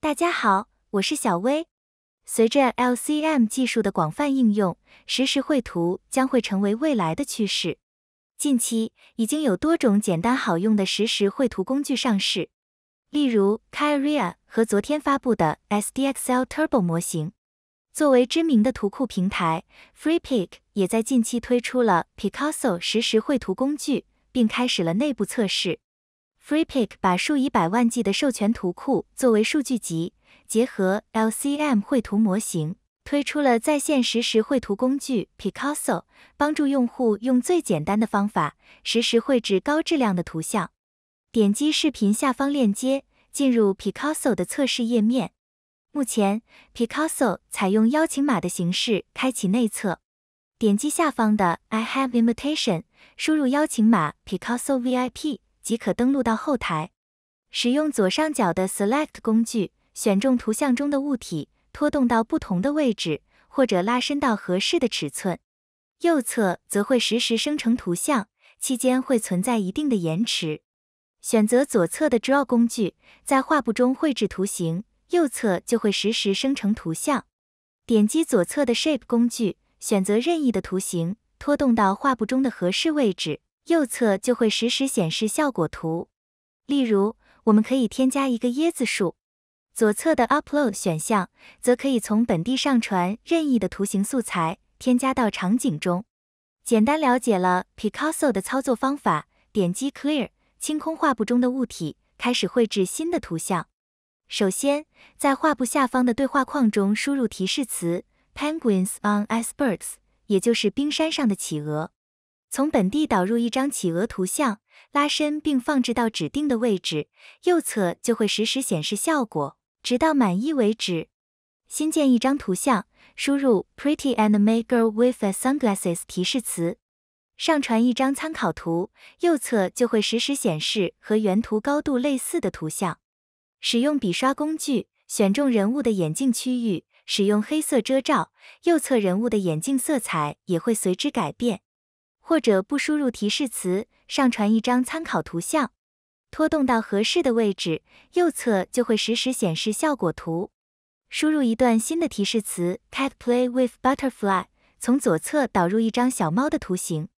大家好，我是小薇。随着 LCM 技术的广泛应用，实时绘图将会成为未来的趋势。近期已经有多种简单好用的实时绘图工具上市，例如 k a r i a 和昨天发布的 SDXL Turbo 模型。作为知名的图库平台，FreePic 也在近期推出了 Picasso 实时绘图工具，并开始了内部测试。FreePic 把数以百万计的授权图库作为数据集，结合 LCM 绘图模型，推出了在线实时绘图工具 Picasso，帮助用户用最简单的方法实时绘制高质量的图像。点击视频下方链接进入 Picasso 的测试页面。目前，Picasso 采用邀请码的形式开启内测。点击下方的 I Have Invitation，输入邀请码 Picasso VIP。即可登录到后台，使用左上角的 Select 工具选中图像中的物体，拖动到不同的位置或者拉伸到合适的尺寸。右侧则会实时生成图像，期间会存在一定的延迟。选择左侧的 Draw 工具，在画布中绘制图形，右侧就会实时生成图像。点击左侧的 Shape 工具，选择任意的图形，拖动到画布中的合适位置。右侧就会实时显示效果图。例如，我们可以添加一个椰子树。左侧的 Upload 选项，则可以从本地上传任意的图形素材，添加到场景中。简单了解了 Picasso 的操作方法，点击 Clear 清空画布中的物体，开始绘制新的图像。首先，在画布下方的对话框中输入提示词 Penguins on Icebergs，也就是冰山上的企鹅。从本地导入一张企鹅图像，拉伸并放置到指定的位置，右侧就会实时显示效果，直到满意为止。新建一张图像，输入 Pretty anime girl with sunglasses 提示词，上传一张参考图，右侧就会实时显示和原图高度类似的图像。使用笔刷工具选中人物的眼镜区域，使用黑色遮罩，右侧人物的眼镜色彩也会随之改变。或者不输入提示词，上传一张参考图像，拖动到合适的位置，右侧就会实时显示效果图。输入一段新的提示词 “cat play with butterfly”，从左侧导入一张小猫的图形，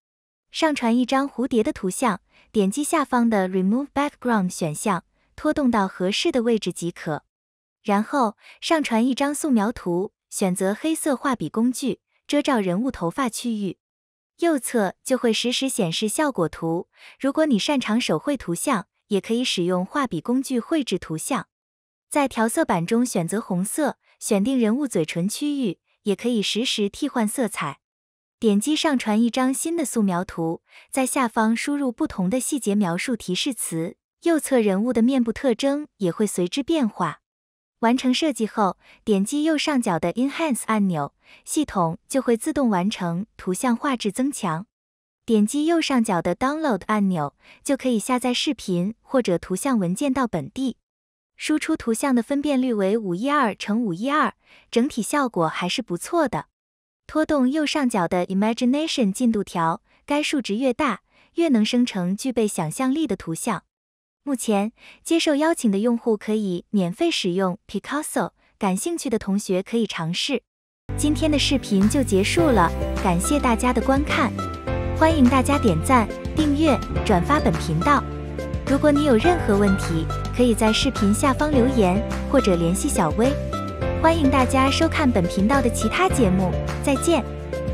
上传一张蝴蝶的图像，点击下方的 Remove Background 选项，拖动到合适的位置即可。然后上传一张素描图，选择黑色画笔工具，遮罩人物头发区域。右侧就会实时显示效果图。如果你擅长手绘图像，也可以使用画笔工具绘制图像。在调色板中选择红色，选定人物嘴唇区域，也可以实时替换色彩。点击上传一张新的素描图，在下方输入不同的细节描述提示词，右侧人物的面部特征也会随之变化。完成设计后，点击右上角的 Enhance 按钮，系统就会自动完成图像画质增强。点击右上角的 Download 按钮，就可以下载视频或者图像文件到本地。输出图像的分辨率为五一二乘五一二，整体效果还是不错的。拖动右上角的 Imagination 进度条，该数值越大，越能生成具备想象力的图像。目前接受邀请的用户可以免费使用 Picasso，感兴趣的同学可以尝试。今天的视频就结束了，感谢大家的观看，欢迎大家点赞、订阅、转发本频道。如果你有任何问题，可以在视频下方留言或者联系小薇。欢迎大家收看本频道的其他节目，再见。